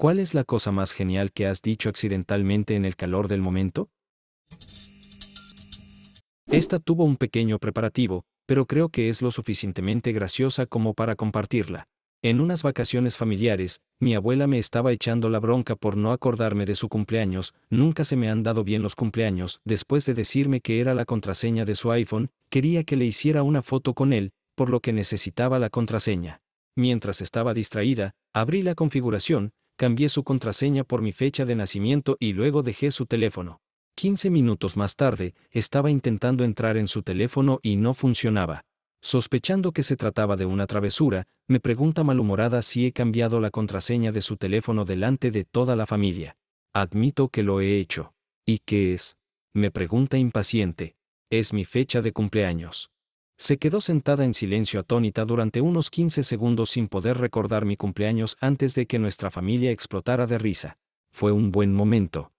¿Cuál es la cosa más genial que has dicho accidentalmente en el calor del momento? Esta tuvo un pequeño preparativo, pero creo que es lo suficientemente graciosa como para compartirla. En unas vacaciones familiares, mi abuela me estaba echando la bronca por no acordarme de su cumpleaños, nunca se me han dado bien los cumpleaños, después de decirme que era la contraseña de su iPhone, quería que le hiciera una foto con él, por lo que necesitaba la contraseña. Mientras estaba distraída, abrí la configuración, cambié su contraseña por mi fecha de nacimiento y luego dejé su teléfono. 15 minutos más tarde, estaba intentando entrar en su teléfono y no funcionaba. Sospechando que se trataba de una travesura, me pregunta malhumorada si he cambiado la contraseña de su teléfono delante de toda la familia. Admito que lo he hecho. ¿Y qué es? Me pregunta impaciente. Es mi fecha de cumpleaños. Se quedó sentada en silencio atónita durante unos 15 segundos sin poder recordar mi cumpleaños antes de que nuestra familia explotara de risa. Fue un buen momento.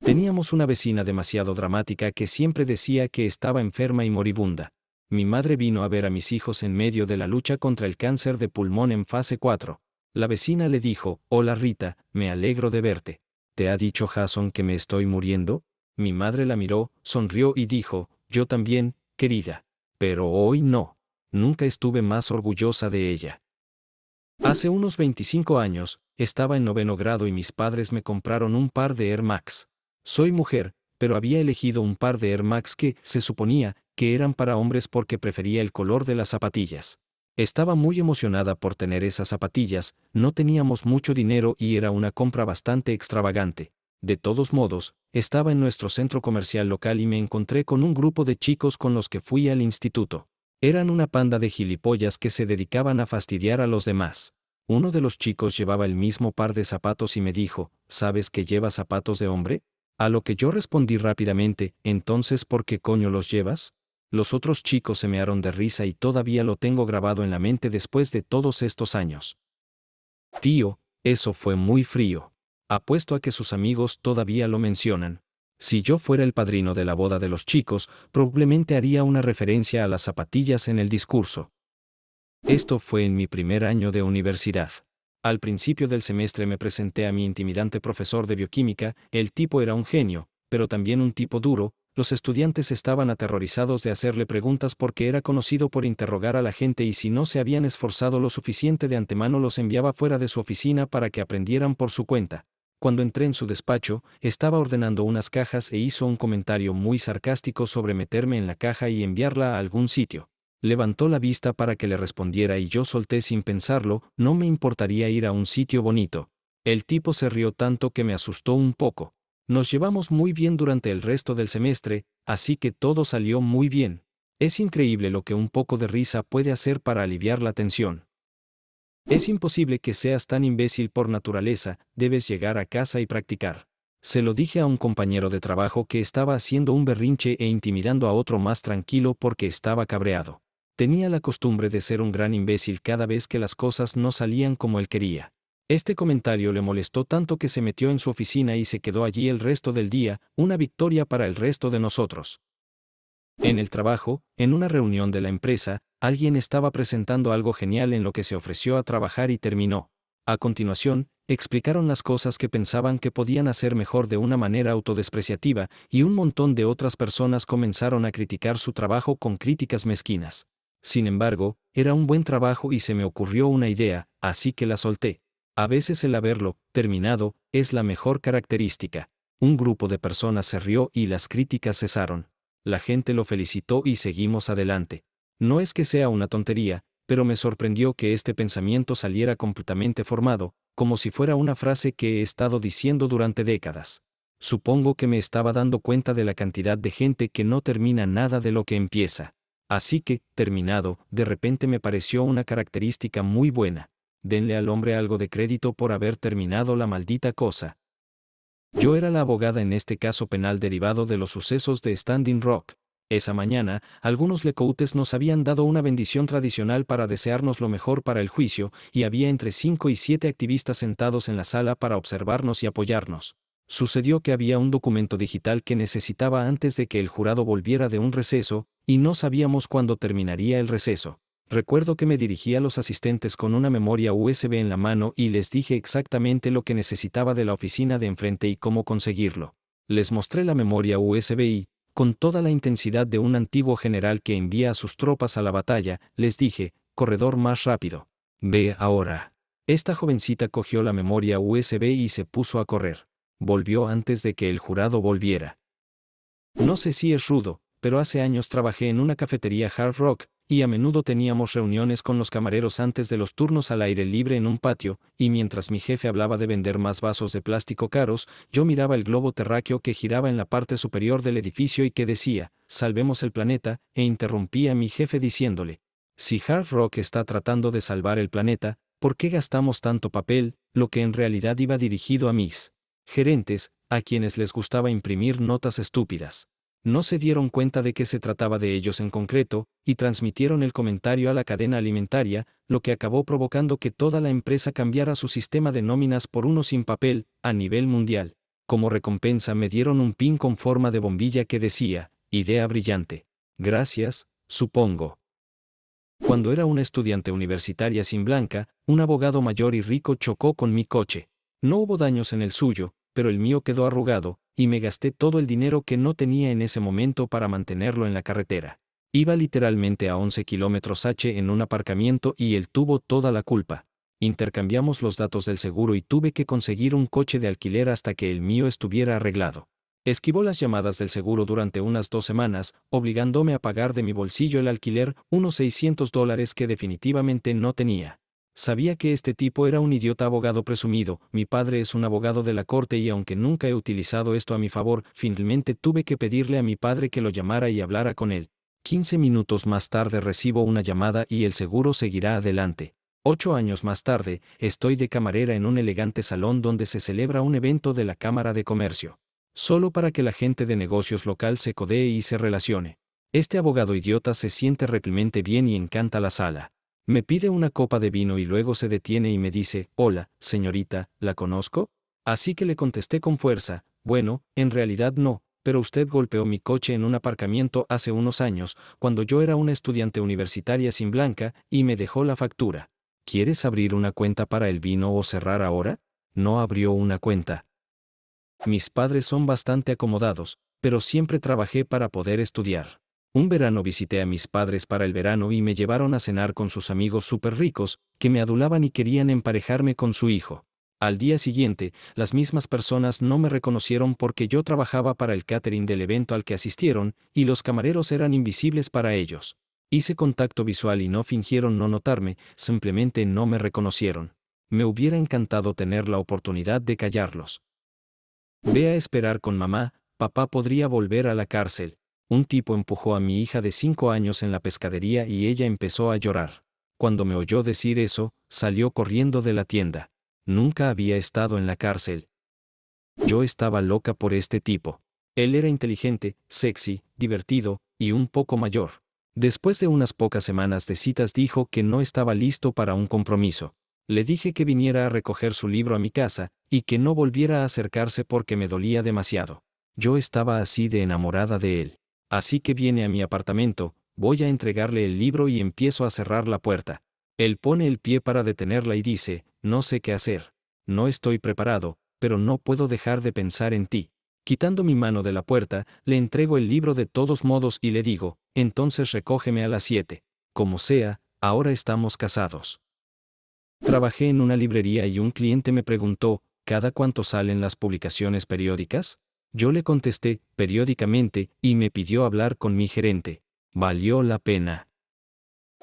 Teníamos una vecina demasiado dramática que siempre decía que estaba enferma y moribunda. Mi madre vino a ver a mis hijos en medio de la lucha contra el cáncer de pulmón en fase 4. La vecina le dijo, Hola Rita, me alegro de verte. ¿Te ha dicho Jason que me estoy muriendo? Mi madre la miró, sonrió y dijo, Yo también, querida. Pero hoy no. Nunca estuve más orgullosa de ella. Hace unos 25 años, estaba en noveno grado y mis padres me compraron un par de Air Max. Soy mujer, pero había elegido un par de Air Max que, se suponía, que eran para hombres porque prefería el color de las zapatillas. Estaba muy emocionada por tener esas zapatillas, no teníamos mucho dinero y era una compra bastante extravagante. De todos modos, estaba en nuestro centro comercial local y me encontré con un grupo de chicos con los que fui al instituto. Eran una panda de gilipollas que se dedicaban a fastidiar a los demás. Uno de los chicos llevaba el mismo par de zapatos y me dijo, ¿sabes que llevas zapatos de hombre? A lo que yo respondí rápidamente, entonces ¿por qué coño los llevas? Los otros chicos se mearon de risa y todavía lo tengo grabado en la mente después de todos estos años. Tío, eso fue muy frío. Apuesto a que sus amigos todavía lo mencionan. Si yo fuera el padrino de la boda de los chicos, probablemente haría una referencia a las zapatillas en el discurso. Esto fue en mi primer año de universidad. Al principio del semestre me presenté a mi intimidante profesor de bioquímica, el tipo era un genio, pero también un tipo duro, los estudiantes estaban aterrorizados de hacerle preguntas porque era conocido por interrogar a la gente y si no se habían esforzado lo suficiente de antemano los enviaba fuera de su oficina para que aprendieran por su cuenta. Cuando entré en su despacho, estaba ordenando unas cajas e hizo un comentario muy sarcástico sobre meterme en la caja y enviarla a algún sitio. Levantó la vista para que le respondiera y yo solté sin pensarlo, no me importaría ir a un sitio bonito. El tipo se rió tanto que me asustó un poco. Nos llevamos muy bien durante el resto del semestre, así que todo salió muy bien. Es increíble lo que un poco de risa puede hacer para aliviar la tensión. Es imposible que seas tan imbécil por naturaleza, debes llegar a casa y practicar. Se lo dije a un compañero de trabajo que estaba haciendo un berrinche e intimidando a otro más tranquilo porque estaba cabreado. Tenía la costumbre de ser un gran imbécil cada vez que las cosas no salían como él quería. Este comentario le molestó tanto que se metió en su oficina y se quedó allí el resto del día, una victoria para el resto de nosotros. En el trabajo, en una reunión de la empresa, alguien estaba presentando algo genial en lo que se ofreció a trabajar y terminó. A continuación, explicaron las cosas que pensaban que podían hacer mejor de una manera autodespreciativa y un montón de otras personas comenzaron a criticar su trabajo con críticas mezquinas. Sin embargo, era un buen trabajo y se me ocurrió una idea, así que la solté. A veces el haberlo terminado es la mejor característica. Un grupo de personas se rió y las críticas cesaron la gente lo felicitó y seguimos adelante. No es que sea una tontería, pero me sorprendió que este pensamiento saliera completamente formado, como si fuera una frase que he estado diciendo durante décadas. Supongo que me estaba dando cuenta de la cantidad de gente que no termina nada de lo que empieza. Así que, terminado, de repente me pareció una característica muy buena. Denle al hombre algo de crédito por haber terminado la maldita cosa. Yo era la abogada en este caso penal derivado de los sucesos de Standing Rock. Esa mañana, algunos lecoutes nos habían dado una bendición tradicional para desearnos lo mejor para el juicio, y había entre cinco y siete activistas sentados en la sala para observarnos y apoyarnos. Sucedió que había un documento digital que necesitaba antes de que el jurado volviera de un receso, y no sabíamos cuándo terminaría el receso. Recuerdo que me dirigí a los asistentes con una memoria USB en la mano y les dije exactamente lo que necesitaba de la oficina de enfrente y cómo conseguirlo. Les mostré la memoria USB y, con toda la intensidad de un antiguo general que envía a sus tropas a la batalla, les dije, corredor más rápido. Ve ahora. Esta jovencita cogió la memoria USB y se puso a correr. Volvió antes de que el jurado volviera. No sé si es rudo, pero hace años trabajé en una cafetería hard rock, y a menudo teníamos reuniones con los camareros antes de los turnos al aire libre en un patio, y mientras mi jefe hablaba de vender más vasos de plástico caros, yo miraba el globo terráqueo que giraba en la parte superior del edificio y que decía, salvemos el planeta, e interrumpía a mi jefe diciéndole, si Hard Rock está tratando de salvar el planeta, ¿por qué gastamos tanto papel, lo que en realidad iba dirigido a mis gerentes, a quienes les gustaba imprimir notas estúpidas? no se dieron cuenta de que se trataba de ellos en concreto, y transmitieron el comentario a la cadena alimentaria, lo que acabó provocando que toda la empresa cambiara su sistema de nóminas por uno sin papel, a nivel mundial. Como recompensa me dieron un pin con forma de bombilla que decía, idea brillante. Gracias, supongo. Cuando era una estudiante universitaria sin blanca, un abogado mayor y rico chocó con mi coche. No hubo daños en el suyo, pero el mío quedó arrugado, y me gasté todo el dinero que no tenía en ese momento para mantenerlo en la carretera. Iba literalmente a 11 km H en un aparcamiento y él tuvo toda la culpa. Intercambiamos los datos del seguro y tuve que conseguir un coche de alquiler hasta que el mío estuviera arreglado. Esquivó las llamadas del seguro durante unas dos semanas, obligándome a pagar de mi bolsillo el alquiler unos 600 dólares que definitivamente no tenía. Sabía que este tipo era un idiota abogado presumido, mi padre es un abogado de la corte y aunque nunca he utilizado esto a mi favor, finalmente tuve que pedirle a mi padre que lo llamara y hablara con él. 15 minutos más tarde recibo una llamada y el seguro seguirá adelante. Ocho años más tarde, estoy de camarera en un elegante salón donde se celebra un evento de la Cámara de Comercio. Solo para que la gente de negocios local se codee y se relacione. Este abogado idiota se siente replemente bien y encanta la sala. Me pide una copa de vino y luego se detiene y me dice, hola, señorita, ¿la conozco? Así que le contesté con fuerza, bueno, en realidad no, pero usted golpeó mi coche en un aparcamiento hace unos años, cuando yo era una estudiante universitaria sin blanca, y me dejó la factura. ¿Quieres abrir una cuenta para el vino o cerrar ahora? No abrió una cuenta. Mis padres son bastante acomodados, pero siempre trabajé para poder estudiar. Un verano visité a mis padres para el verano y me llevaron a cenar con sus amigos súper ricos, que me adulaban y querían emparejarme con su hijo. Al día siguiente, las mismas personas no me reconocieron porque yo trabajaba para el catering del evento al que asistieron, y los camareros eran invisibles para ellos. Hice contacto visual y no fingieron no notarme, simplemente no me reconocieron. Me hubiera encantado tener la oportunidad de callarlos. Ve a esperar con mamá, papá podría volver a la cárcel un tipo empujó a mi hija de cinco años en la pescadería y ella empezó a llorar. Cuando me oyó decir eso, salió corriendo de la tienda. Nunca había estado en la cárcel. Yo estaba loca por este tipo. Él era inteligente, sexy, divertido, y un poco mayor. Después de unas pocas semanas de citas dijo que no estaba listo para un compromiso. Le dije que viniera a recoger su libro a mi casa, y que no volviera a acercarse porque me dolía demasiado. Yo estaba así de enamorada de él. Así que viene a mi apartamento, voy a entregarle el libro y empiezo a cerrar la puerta. Él pone el pie para detenerla y dice, no sé qué hacer. No estoy preparado, pero no puedo dejar de pensar en ti. Quitando mi mano de la puerta, le entrego el libro de todos modos y le digo, entonces recógeme a las 7. Como sea, ahora estamos casados. Trabajé en una librería y un cliente me preguntó, ¿cada cuánto salen las publicaciones periódicas? Yo le contesté, periódicamente, y me pidió hablar con mi gerente. Valió la pena.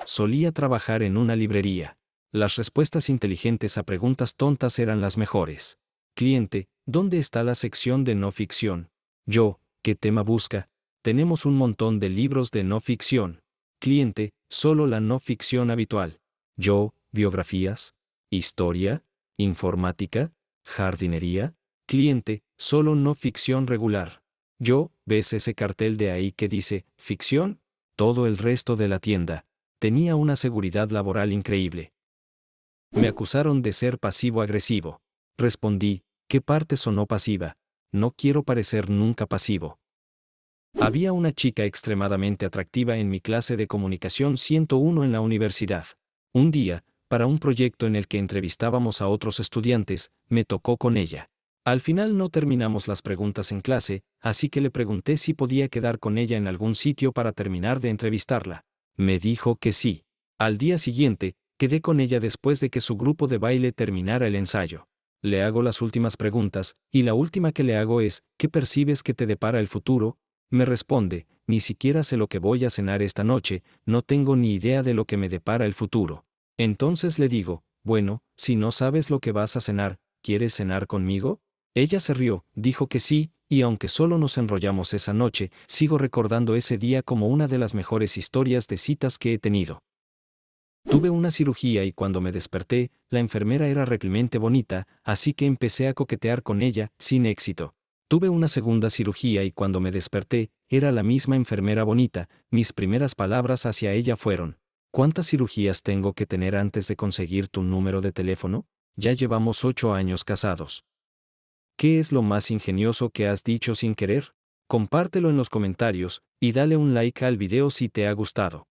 Solía trabajar en una librería. Las respuestas inteligentes a preguntas tontas eran las mejores. Cliente, ¿dónde está la sección de no ficción? Yo, ¿qué tema busca? Tenemos un montón de libros de no ficción. Cliente, solo la no ficción habitual. Yo, biografías, historia, informática, jardinería. Cliente, Solo no ficción regular. Yo, ves ese cartel de ahí que dice, ficción, todo el resto de la tienda. Tenía una seguridad laboral increíble. Me acusaron de ser pasivo-agresivo. Respondí, ¿qué parte sonó pasiva? No quiero parecer nunca pasivo. Había una chica extremadamente atractiva en mi clase de comunicación 101 en la universidad. Un día, para un proyecto en el que entrevistábamos a otros estudiantes, me tocó con ella. Al final no terminamos las preguntas en clase, así que le pregunté si podía quedar con ella en algún sitio para terminar de entrevistarla. Me dijo que sí. Al día siguiente, quedé con ella después de que su grupo de baile terminara el ensayo. Le hago las últimas preguntas, y la última que le hago es, ¿qué percibes que te depara el futuro? Me responde, ni siquiera sé lo que voy a cenar esta noche, no tengo ni idea de lo que me depara el futuro. Entonces le digo, bueno, si no sabes lo que vas a cenar, ¿quieres cenar conmigo? Ella se rió, dijo que sí, y aunque solo nos enrollamos esa noche, sigo recordando ese día como una de las mejores historias de citas que he tenido. Tuve una cirugía y cuando me desperté, la enfermera era realmente bonita, así que empecé a coquetear con ella, sin éxito. Tuve una segunda cirugía y cuando me desperté, era la misma enfermera bonita, mis primeras palabras hacia ella fueron, ¿cuántas cirugías tengo que tener antes de conseguir tu número de teléfono? Ya llevamos ocho años casados. ¿Qué es lo más ingenioso que has dicho sin querer? Compártelo en los comentarios y dale un like al video si te ha gustado.